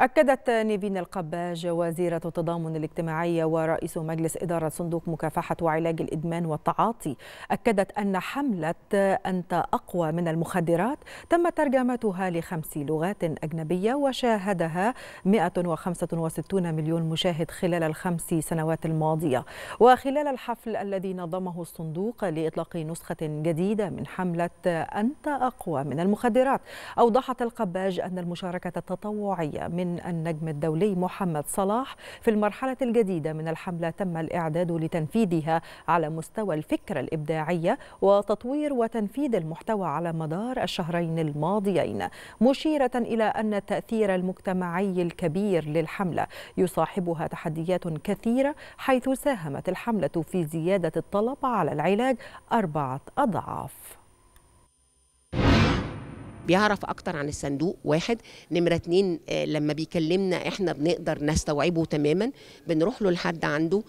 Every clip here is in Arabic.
أكدت نيفين القباج وزيرة التضامن الاجتماعي ورئيس مجلس إدارة صندوق مكافحة وعلاج الإدمان والتعاطي أكدت أن حملة أنت أقوى من المخدرات تم ترجمتها لخمس لغات أجنبية وشاهدها 165 مليون مشاهد خلال الخمس سنوات الماضية وخلال الحفل الذي نظمه الصندوق لإطلاق نسخة جديدة من حملة أنت أقوى من المخدرات أوضحت القباج أن المشاركة التطوعية من من النجم الدولي محمد صلاح في المرحلة الجديدة من الحملة تم الإعداد لتنفيذها على مستوى الفكرة الإبداعية وتطوير وتنفيذ المحتوى على مدار الشهرين الماضيين مشيرة إلى أن التأثير المجتمعي الكبير للحملة يصاحبها تحديات كثيرة حيث ساهمت الحملة في زيادة الطلب على العلاج أربعة أضعاف بيعرف اكتر عن الصندوق واحد نمره اتنين آه، لما بيكلمنا احنا بنقدر نستوعبه تماما بنروح له لحد عنده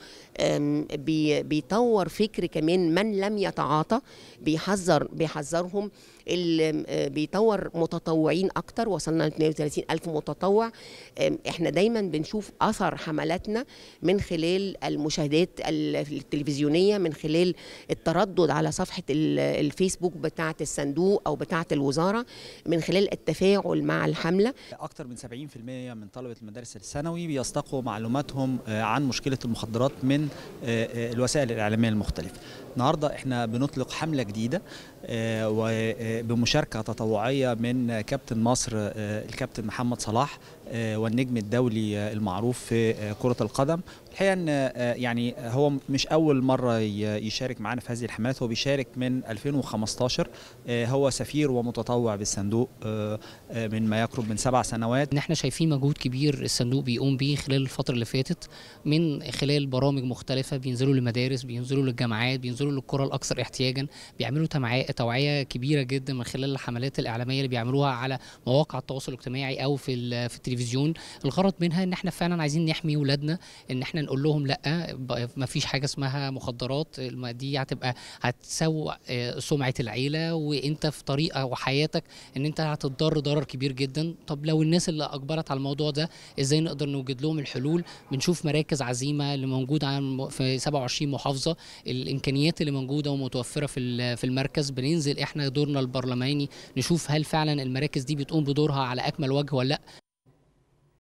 بيطور فكر كمان من لم يتعاطى بيحذر بيحذرهم آه، بيطور متطوعين اكتر وصلنا ل 32 الف متطوع احنا دايما بنشوف اثر حملاتنا من خلال المشاهدات التلفزيونيه من خلال التردد على صفحه الفيسبوك بتاعه الصندوق او بتاعه الوزاره من خلال التفاعل مع الحملة أكثر من 70% من طلبة المدارس الثانوي بيستقوا معلوماتهم آه، عن مشكلة المخدرات من آه، آه، الوسائل الإعلامية المختلفة النهاردة احنا بنطلق حملة جديدة وبمشاركة تطوعية من كابتن مصر الكابتن محمد صلاح والنجم الدولي المعروف في كرة القدم الحقيقة ان يعني هو مش أول مرة يشارك معنا في هذه الحملات هو بيشارك من 2015 هو سفير ومتطوع بالسفير الصندوق آه، آه، من ما يقرب من سبع سنوات ان احنا شايفين مجهود كبير الصندوق بيقوم بيه خلال الفتره اللي فاتت من خلال برامج مختلفه بينزلوا للمدارس بينزلوا للجامعات بينزلوا للقرى الاكثر احتياجا بيعملوا توعيه كبيره جدا من خلال الحملات الاعلاميه اللي بيعملوها على مواقع التواصل الاجتماعي او في في التلفزيون الغرض منها ان احنا فعلا عايزين نحمي ولادنا ان احنا نقول لهم لا ما فيش حاجه اسمها مخدرات دي هتبقى هتسوء آه، سمعه العيله وانت في طريقه وحياتك ان انت هتضر ضرر كبير جدا طب لو الناس اللي اجبرت على الموضوع ده ازاي نقدر نوجد لهم الحلول بنشوف مراكز عزيمه اللي موجوده في 27 محافظه الامكانيات اللي موجوده ومتوفره في في المركز بننزل احنا دورنا البرلماني نشوف هل فعلا المراكز دي بتقوم بدورها على اكمل وجه ولا لا